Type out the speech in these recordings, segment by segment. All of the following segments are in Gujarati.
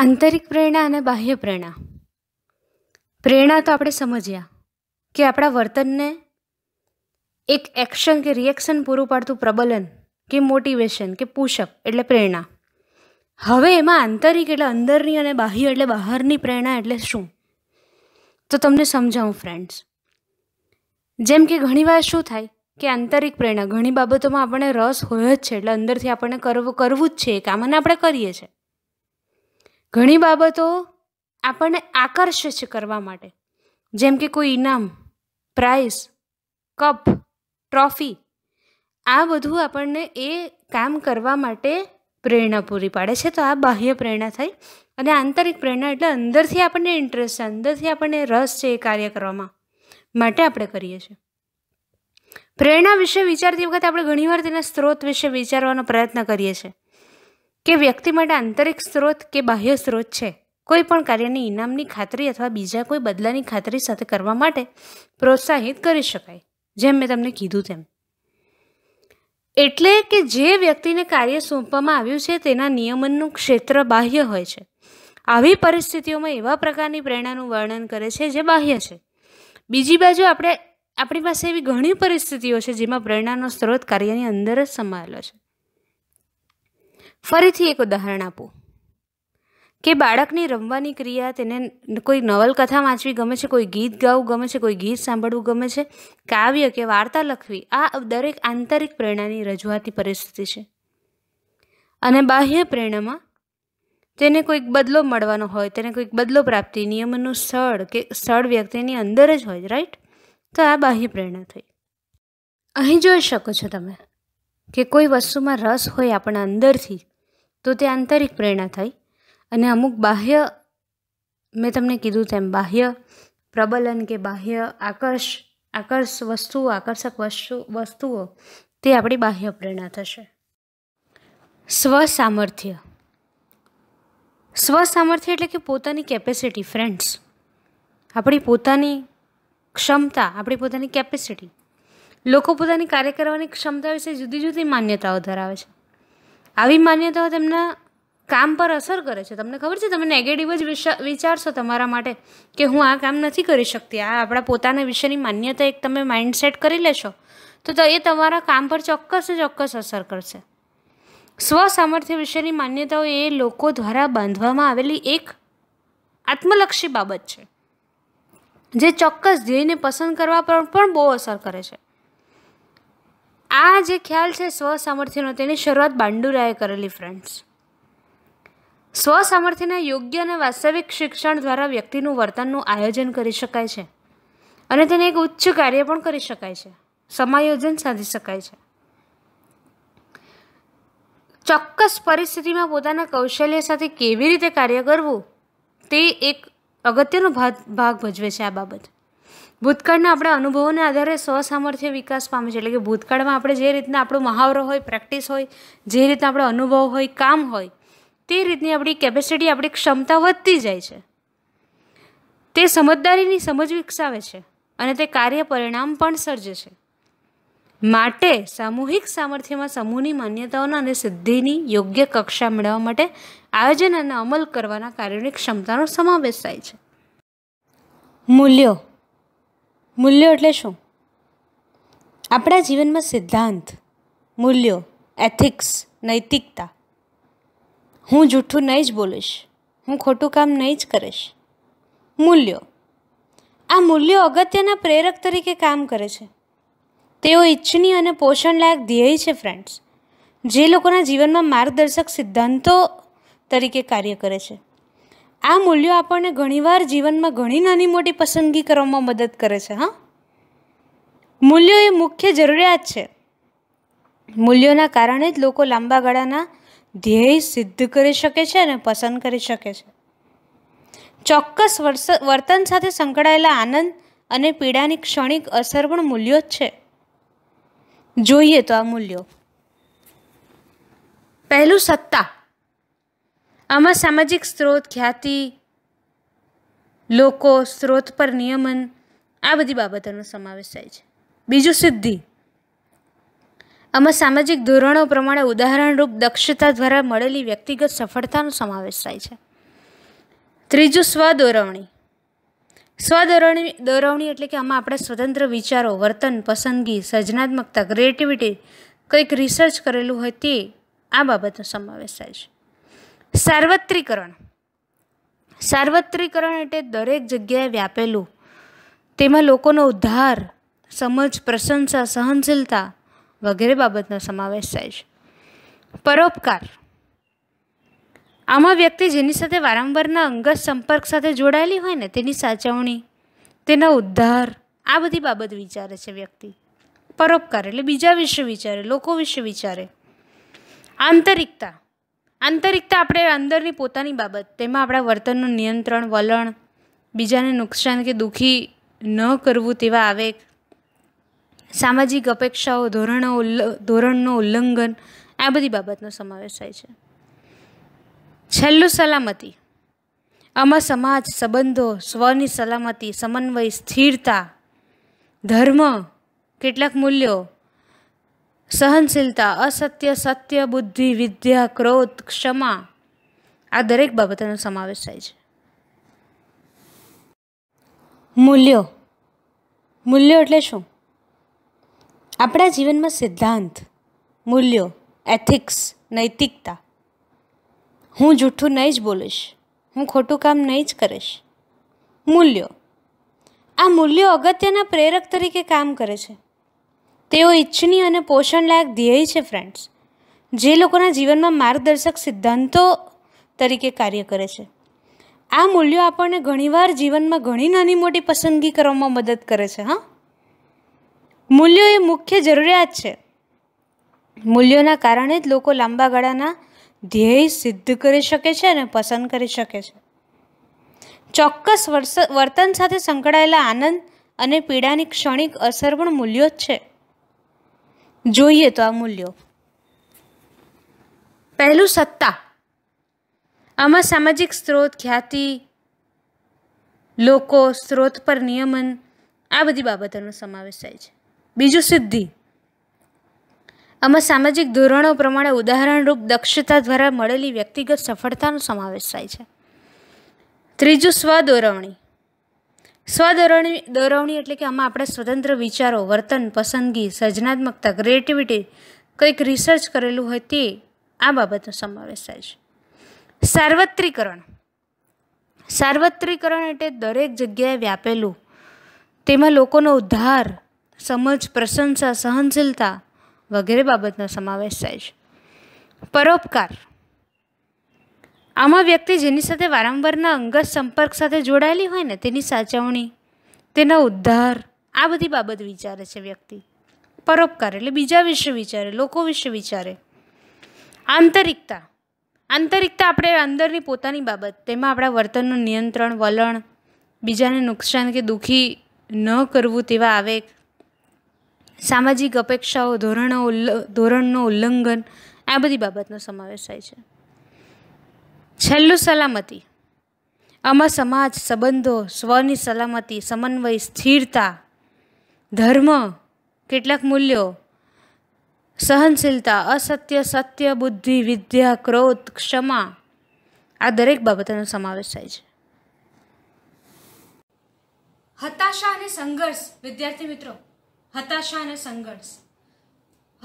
આંતરિક પ્રેરણા અને બાહ્ય પ્રેરણા પ્રેરણા તો આપણે સમજ્યા કે આપણા વર્તનને એક એક્શન કે રિએક્શન પૂરું પાડતું પ્રબલન કે મોટિવેશન કે પુશઅપ એટલે પ્રેરણા હવે એમાં આંતરિક એટલે અંદરની અને બાહ્ય એટલે બહારની પ્રેરણા એટલે શું તો તમને સમજાવું ફ્રેન્ડ્સ જેમ કે ઘણીવાર શું થાય કે આંતરિક પ્રેરણા ઘણી બાબતોમાં આપણને રસ હોય જ છે એટલે અંદરથી આપણને કરવું કરવું જ છે એ કામ અને આપણે કરીએ છીએ ઘણી બાબતો આપણને આકર્ષે છે કરવા માટે જેમ કે કોઈ ઇનામ પ્રાઇઝ કપ ટ્રોફી આ બધું આપણને એ કામ કરવા માટે પ્રેરણા પૂરી પાડે છે તો આ બાહ્ય પ્રેરણા થઈ અને આંતરિક પ્રેરણા એટલે અંદરથી આપણને ઇન્ટરેસ્ટ છે અંદરથી આપણને રસ છે એ કાર્ય કરવામાં માટે આપણે કરીએ છીએ પ્રેરણા વિશે વિચારતી વખતે આપણે ઘણીવાર તેના સ્ત્રોત વિશે વિચારવાનો પ્રયત્ન કરીએ છીએ કે વ્યક્તિ માટે આંતરિક સ્ત્રોત કે બાહ્ય સ્ત્રોત છે કોઈ પણ કાર્યની ઇનામની ખાતરી અથવા બીજા કોઈ બદલાની ખાતરી સાથે કરવા માટે પ્રોત્સાહિત કરી શકાય જેમ મેં તમને કીધું તેમ એટલે કે જે વ્યક્તિને કાર્ય સોંપવામાં આવ્યું છે તેના નિયમનનું ક્ષેત્ર બાહ્ય હોય છે આવી પરિસ્થિતિઓમાં એવા પ્રકારની પ્રેરણાનું વર્ણન કરે છે જે બાહ્ય છે બીજી બાજુ આપણે આપણી પાસે એવી ઘણી પરિસ્થિતિઓ છે જેમાં પ્રેરણાનો સ્ત્રોત કાર્યની અંદર જ સમાયેલો છે ફરીથી એક ઉદાહરણ આપું કે બાળકની રમવાની ક્રિયા તેને કોઈ નવલકથા વાંચવી ગમે છે કોઈ ગીત ગાવું ગમે છે કોઈ ગીત સાંભળવું ગમે છે કાવ્ય કે વાર્તા લખવી આ દરેક આંતરિક પ્રેરણાની રજૂઆતી પરિસ્થિતિ છે અને બાહ્ય પ્રેરણામાં તેને કોઈક બદલો મળવાનો હોય તેને કોઈક બદલો પ્રાપ્તિ નિયમનનું સ્થળ કે સ્થળ વ્યક્તિની અંદર જ હોય રાઈટ તો આ બાહ્ય પ્રેરણા થઈ અહીં જોઈ શકો છો તમે કે કોઈ વસ્તુમાં રસ હોય આપણા અંદરથી તો તે આંતરિક પ્રેરણા થઈ અને અમુક બાહ્ય મેં તમને કીધું તેમ બાહ્ય પ્રબલન કે બાહ્ય આકર્ષ આકર્ષ વસ્તુઓ આકર્ષક વસ્તુ વસ્તુઓ તે આપણી બાહ્ય પ્રેરણા થશે સ્વ સામર્થ્ય સ્વ સામર્થ્ય એટલે કે પોતાની કેપેસિટી ફ્રેન્ડ્સ આપણી પોતાની ક્ષમતા આપણી પોતાની કેપેસિટી લોકો પોતાની કાર્ય કરવાની ક્ષમતા વિશે જુદી જુદી માન્યતાઓ ધરાવે છે આવી માન્યતાઓ તેમના કામ પર અસર કરે છે તમને ખબર છે તમે નેગેટિવ જ વિચારશો તમારા માટે કે હું આ કામ નથી કરી શકતી આ આપણા પોતાના વિષયની માન્યતા એક તમે માઇન્ડસેટ કરી લેશો તો એ તમારા કામ પર ચોક્કસ ચોક્કસ અસર કરશે સ્વ સામર્થ્ય વિશેની માન્યતાઓ એ લોકો દ્વારા બાંધવામાં આવેલી એક આત્મલક્ષી બાબત છે જે ચોક્કસ ધ્યેયને પસંદ કરવા પર પણ બહુ અસર કરે છે આ જે ખ્યાલ છે સ્વસામર્થ્યનો તેની શરૂઆત બાંડુરાએ કરેલી ફ્રેન્ડ્સ સ્વસામર્થ્યના યોગ્ય અને વાસ્તવિક શિક્ષણ દ્વારા વ્યક્તિનું વર્તનનું આયોજન કરી શકાય છે અને તેને એક ઉચ્ચ કાર્ય પણ કરી શકાય છે સમાયોજન સાધી શકાય છે ચોક્કસ પરિસ્થિતિમાં પોતાના કૌશલ્ય સાથે કેવી રીતે કાર્ય કરવું તે એક અગત્યનો ભાગ ભજવે છે આ બાબત ભૂતકાળના આપણા અનુભવોના આધારે સ્વસામર્થ્ય વિકાસ પામે છે એટલે કે ભૂતકાળમાં આપણે જે રીતના આપણો મહાવરો હોય પ્રેક્ટિસ હોય જે રીતના આપણો અનુભવ હોય કામ હોય તે રીતની આપણી કેપેસિટી આપણી ક્ષમતા વધતી જાય છે તે સમજદારીની સમજ વિકસાવે છે અને તે કાર્ય પરિણામ પણ સર્જે છે માટે સામૂહિક સામર્થ્યમાં સમૂહની માન્યતાઓના અને સિદ્ધિની યોગ્ય કક્ષા મેળવવા માટે આયોજન અને અમલ કરવાના કાર્યોની ક્ષમતાનો સમાવેશ થાય છે મૂલ્યો મૂલ્યો એટલે શું આપણા જીવનમાં સિદ્ધાંત મૂલ્યો એથિક્સ નૈતિકતા હું જૂઠું નહીં જ બોલીશ હું ખોટું કામ નહીં જ કરીશ મૂલ્યો આ મૂલ્યો અગત્યના પ્રેરક તરીકે કામ કરે છે તેઓ ઇચ્છનીય અને પોષણલાયક ધ્યેય છે ફ્રેન્ડ્સ જે લોકોના જીવનમાં માર્ગદર્શક સિદ્ધાંતો તરીકે કાર્ય કરે છે આ મૂલ્યો આપણને ઘણીવાર જીવનમાં ઘણી નાની મોટી પસંદગી કરવામાં મદદ કરે છે હા મૂલ્યો એ મુખ્ય જરૂરિયાત છે મૂલ્યોના કારણે જ લોકો લાંબા ગાળાના ધ્યેય સિદ્ધ કરી શકે છે અને પસંદ કરી શકે છે ચોક્કસ વર્તન સાથે સંકળાયેલા આનંદ અને પીડાની ક્ષણિક અસર પણ મૂલ્યો જ છે જોઈએ તો આ મૂલ્યો પહેલું સત્તા આમાં સામાજિક સ્ત્રોત ખ્યાતિ લોકો સ્ત્રોત પર નિયમન આ બધી બાબતોનો સમાવેશ થાય છે બીજું સિદ્ધિ આમાં સામાજિક ધોરણો પ્રમાણે ઉદાહરણરૂપ દક્ષતા દ્વારા મળેલી વ્યક્તિગત સફળતાનો સમાવેશ થાય છે ત્રીજું સ્વદોરવણી સ્વદોરવણી દોરવણી એટલે કે આમાં આપણા સ્વતંત્ર વિચારો વર્તન પસંદગી સર્જનાત્મકતા ક્રિએટિવિટી કંઈક રિસર્ચ કરેલું હોય તે આ બાબતનો સમાવેશ થાય છે સાર્વત્રિકરણ સાર્વત્રિકરણ એટલે દરેક જગ્યાએ વ્યાપેલું તેમાં લોકોનો ઉદ્ધાર સમજ પ્રશંસા સહનશીલતા વગેરે બાબતનો સમાવેશ થાય છે પરોપકાર આમાં વ્યક્તિ જેની સાથે વારંવારના અંગત સંપર્ક સાથે જોડાયેલી હોય ને તેની સાચવણી તેના ઉદ્ધાર આ બધી બાબત વિચારે છે વ્યક્તિ પરોપકાર એટલે બીજા વિશે વિચારે લોકો વિશે વિચારે આંતરિકતા આંતરિકતા આપણે અંદરની પોતાની બાબત તેમાં આપણા વર્તનનું નિયંત્રણ વલણ બીજાને નુકસાન કે દુઃખી ન કરવું તેવા આવેગ સામાજિક અપેક્ષાઓ ધોરણો ધોરણનું ઉલ્લંઘન આ બધી બાબતનો સમાવેશ થાય છે છેલ્લું સલામતી આમાં સમાજ સંબંધો સ્વની સલામતી સમન્વય સ્થિરતા ધર્મ કેટલાક મૂલ્યો સહનશીલતા અસત્ય સત્ય બુદ્ધિ વિદ્યા ક્રોધ ક્ષમા આ દરેક બાબતોનો સમાવેશ થાય છે મૂલ્યો મૂલ્યો એટલે શું આપણા જીવનમાં સિદ્ધાંત મૂલ્યો એથિક્સ નૈતિકતા હું જૂઠું નહીં જ બોલીશ હું ખોટું કામ નહીં જ કરીશ મૂલ્યો આ મૂલ્યો અગત્યના પ્રેરક તરીકે કામ કરે છે તેઓ ઇચ્છનીય અને પોષણલાયક ધ્યેય છે ફ્રેન્ડ્સ જે લોકોના જીવનમાં માર્ગદર્શક સિદ્ધાંતો તરીકે કાર્ય કરે છે આ મૂલ્યો આપણને ઘણીવાર જીવનમાં ઘણી નાની મોટી પસંદગી કરવામાં મદદ કરે છે હા મૂલ્યો એ મુખ્ય જરૂરિયાત છે મૂલ્યોના કારણે જ લોકો લાંબા ગાળાના ધ્યેય સિદ્ધ કરી શકે છે અને પસંદ કરી શકે છે ચોક્કસ વર્તન સાથે સંકળાયેલા આનંદ અને પીડાની ક્ષણિક અસર પણ મૂલ્યો જ છે જોઈએ તો આ મૂલ્યો પહેલું સત્તા આમાં સામાજિક સ્ત્રોત ખ્યાતિ લોકો સ્ત્રોત પર નિયમન આ બધી બાબતોનો સમાવેશ થાય છે બીજું સિદ્ધિ આમાં સામાજિક ધોરણો પ્રમાણે ઉદાહરણરૂપ દક્ષતા દ્વારા મળેલી વ્યક્તિગત સફળતાનો સમાવેશ થાય છે ત્રીજું સ્વદોરવણી સ્વદરવણી દરવણી એટલે કે આમાં આપણા સ્વતંત્ર વિચારો વર્તન પસંદગી સર્જનાત્મકતા ક્રિએટિવિટી કંઈક રિસર્ચ કરેલું હોય તે આ બાબતનો સમાવેશ થાય છે સાર્વત્રિકરણ સાર્વત્રિકરણ એટલે દરેક જગ્યાએ વ્યાપેલું તેમાં લોકોનો ઉદ્ધાર સમજ પ્રશંસા સહનશીલતા વગેરે બાબતનો સમાવેશ થાય છે પરોપકાર આમાં વ્યક્તિ જેની સાથે વારંવારના અંગત સંપર્ક સાથે જોડાયેલી હોય ને તેની સાચવણી તેના ઉદ્ધાર આ બધી બાબત વિચારે છે વ્યક્તિ પરોપકાર એટલે બીજા વિશે વિચારે લોકો વિશે વિચારે આંતરિકતા આંતરિકતા આપણે અંદરની પોતાની બાબત તેમાં આપણા વર્તનનું નિયંત્રણ વલણ બીજાને નુકસાન કે દુઃખી ન કરવું તેવા આવેગ સામાજિક અપેક્ષાઓ ધોરણો ધોરણનું ઉલ્લંઘન આ બધી બાબતનો સમાવેશ થાય છે છેલ્લું સલામતી આમાં સમાજ સંબંધો સ્વની સલામતી સમન્વય સ્થિરતા ધર્મ કેટલાક મૂલ્યો સહનશીલતા અસત્ય સત્ય બુદ્ધિ વિદ્યા ક્રોધ ક્ષમા આ દરેક બાબતોનો સમાવેશ થાય છે હતાશા અને સંઘર્ષ વિદ્યાર્થી મિત્રો હતાશા અને સંઘર્ષ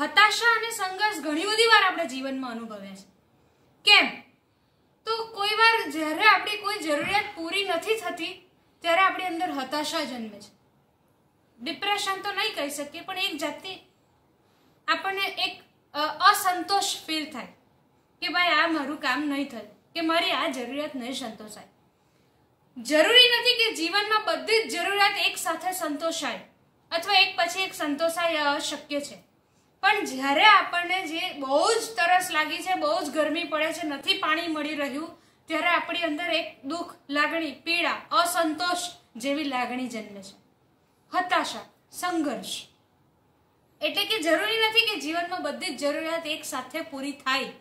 હતાશા અને સંઘર્ષ ઘણી બધી વાર આપણે જીવનમાં અનુભવ્યા છે કેમ તો કોઈ વાર જ્યારે આપણી કોઈ જરૂરિયાત પૂરી નથી થતી ત્યારે આપણી અંદર હતાશા જન્મે છે ડિપ્રેશન તો નહીં કહી શકીએ પણ એક જાતની આપણને એક અસંતોષ ફીલ થાય કે ભાઈ આ મારું કામ નહીં થયું કે મારી આ જરૂરિયાત નહીં સંતોષાય જરૂરી નથી કે જીવનમાં બધી જ જરૂરિયાત એક સાથે સંતોષાય અથવા એક પછી એક સંતોષાય શક્ય છે પણ જ્યારે આપણને જે બહુ જ તરસ લાગી છે બહુ જ ગરમી પડે છે નથી પાણી મળી રહ્યું ત્યારે આપણી અંદર એક દુઃખ લાગણી પીડા અસંતોષ જેવી લાગણી જન્મે છે હતાશા સંઘર્ષ એટલે કે જરૂરી નથી કે જીવનમાં બધી જ જરૂરિયાત એક સાથે પૂરી થાય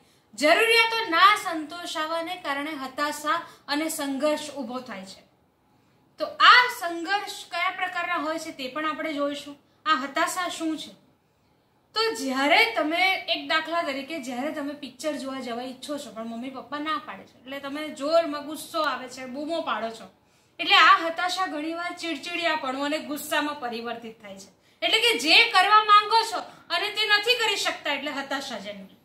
જરૂરિયાતો ના સંતોષ આવવાને કારણે હતાશા અને સંઘર્ષ ઊભો થાય છે તો આ સંઘર્ષ કયા પ્રકારના હોય છે તે પણ આપણે જોઈશું આ હતાશા શું છે તો જ્યારે તમે એક દાખલા તરીકે જ્યારે તમે પિક્ચર જોવા જવા ઈચ્છો છો પણ મમ્મી પપ્પા ના પાડે છે એટલે તમે જોરમાં ગુસ્સો આવે છે બૂમો પાડો છો એટલે આ હતાશા ઘણીવાર ચીડચીડિયાપણું અને ગુસ્સામાં પરિવર્તિત થાય છે એટલે કે જે કરવા માંગો છો અને તે નથી કરી શકતા એટલે હતાશા જન્મી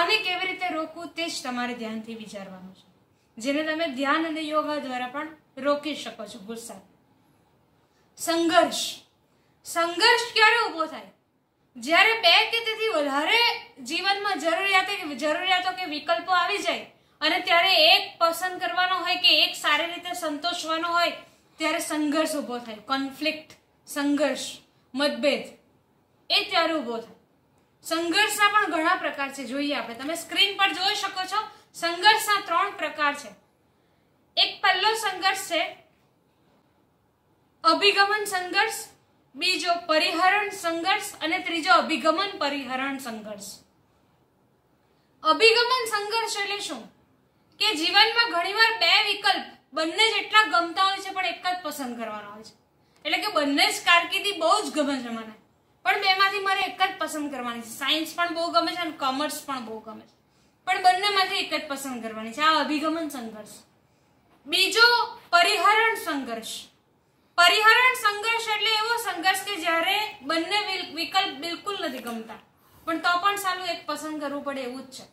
આને કેવી રીતે રોકવું તે જ તમારે ધ્યાનથી વિચારવાનું છે જેને તમે ધ્યાન અને યોગા દ્વારા પણ રોકી શકો છો ગુસ્સા સંઘર્ષ સંઘર્ષ ક્યારે ઉભો થાય જ્યારે બે કે તેથી વધારે જીવનમાં જરૂરિયાતો કે જરૂરિયાતો કે વિકલ્પો આવી જાય અને ત્યારે એક પસંદ કરવાનો હોય કે એક સારી રીતે સંતોષવાનો હોય ત્યારે સંઘર્ષ ઊભો થાય કોન્ફ્લિક્ટ સંઘર્ષ મતભેદ એ ત્યારે ઊભો થાય સંઘર્ષના પણ ઘણા પ્રકાર છે જોઈએ આપણે તમે સ્ક્રીન પર જોઈ શકો છો સંઘર્ષના ત્રણ પ્રકાર છે એક પહેલો સંઘર્ષ છે અભિગમન સંઘર્ષ બીજો પરિહરણ સંઘર્ષ અને ત્રીજો અભિગમન પરિહરણ સંઘર્ષ અભિગમન સંઘર્ષ એટલે શું કે જીવનમાં ઘણીવાર બે વિકલ્પ બંને જેટલા ગમતા હોય છે પણ એક જ પસંદ કરવાનો હોય છે એટલે કે બંને જ કારકિર્દી બહુ જ ગમે છે મને પણ બેમાંથી મારે એક જ પસંદ કરવાની છે સાયન્સ પણ બહુ ગમે છે અને કોમર્સ પણ બહુ ગમે છે પણ બંનેમાંથી એક જ પસંદ કરવાની છે આ અભિગમન સંઘર્ષ બીજો પરિહરણ સંઘર્ષ પરિહરણ સંઘર્ષ એટલે એવો સંઘર્ષ કે જ્યારે બંને વિકલ્પ બિલકુલ નથી ગમતા પણ તો પણ સાલું એક પસંદ કરવું પડે એવું જ છે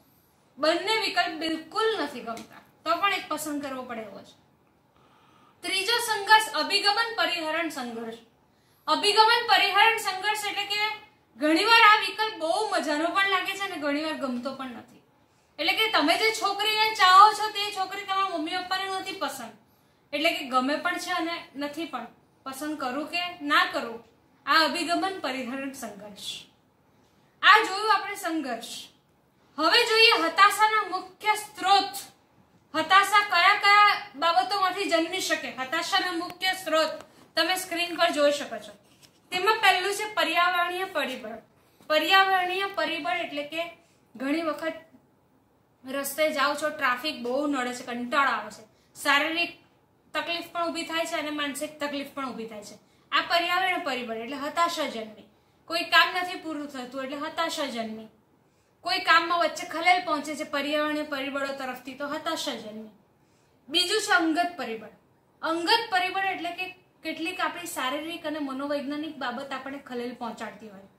બંને વિકલ્પ બિલકુલ નથી ગમતા તો પણ એક પસંદ કરવો પડે એવો છે ત્રીજો સંઘર્ષ અભિગમન પરિહરણ સંઘર્ષ અભિગમન પરિહરણ સંઘર્ષ એટલે કે ઘણીવાર આ વિકલ્પ બહુ મજાનો પણ લાગે છે અને ઘણીવાર ગમતો પણ નથી એટલે કે તમે જે છોકરીને ચાહો છો તે છોકરી તમારા મમ્મી પપ્પાને નથી પસંદ એટલે કે ગમે પણ છે અને નથી પણ પસંદ કરું કે ના કરું આ અભિગમન પરિહરણ સંઘર્ષ આ જોયું આપણે સંઘર્ષ હવે જોઈએ હતાશાના મુખ્ય સ્ત્રોત હતાશા કયા કયા બાબતોમાંથી જન્મી શકે હતાશાના મુખ્ય સ્ત્રોત તમે સ્ક્રીન પર જોઈ શકો છો તેમાં પહેલું છે પર્યાવરણીય પરિબળ પર્યાવરણીય પરિબળ એટલે કે ઘણી વખત રસ્તે જાઓ છો ટ્રાફિક બહુ નડે છે કંટાળ આવે છે શારીરિક તકલીફ પણ ઊભી થાય છે અને માનસિક તકલીફ પણ ઊભી થાય છે આ પર્યાવરણ પરિબળ એટલે હતાશા જન્મી કોઈ કામ નથી પૂરું થતું એટલે હતાશા જન્મી કોઈ કામમાં વચ્ચે ખલેલ પહોંચે છે પર્યાવરણીય પરિબળો તરફથી તો હતાશા જન્મી બીજું છે અંગત પરિબળ અંગત પરિબળ એટલે કે કેટલીક આપણી શારીરિક અને મનોવૈજ્ઞાનિક બાબત આપણે ખલેલ પહોંચાડતી હોય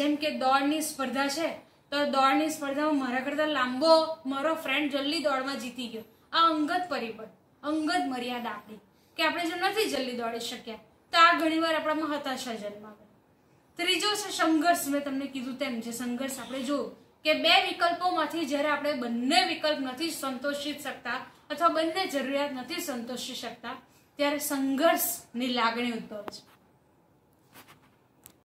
જેમ કે દોડની સ્પર્ધા છે તો દોડની સ્પર્ધામાં મારા કરતાં લાંબો મારો ફ્રેન્ડ જલ્દી દોડમાં જીતી ગયો આ અંગત પરિબળ અંગત મર્યાદા આપણી કે આપણે જો નથી જલ્દી દોડી શક્યા તો આ ઘણીવાર આપણામાં હતાશા જન્માવે ત્રીજો છે સંઘર્ષ મેં તમને કીધું તેમ જે સંઘર્ષ આપણે જોયું કે બે વિકલ્પોમાંથી જ્યારે આપણે બંને વિકલ્પ નથી સંતોષી શકતા અથવા બંને જરૂરિયાત નથી સંતોષી શકતા ત્યારે સંઘર્ષની લાગણી ઉદ્ભવે છે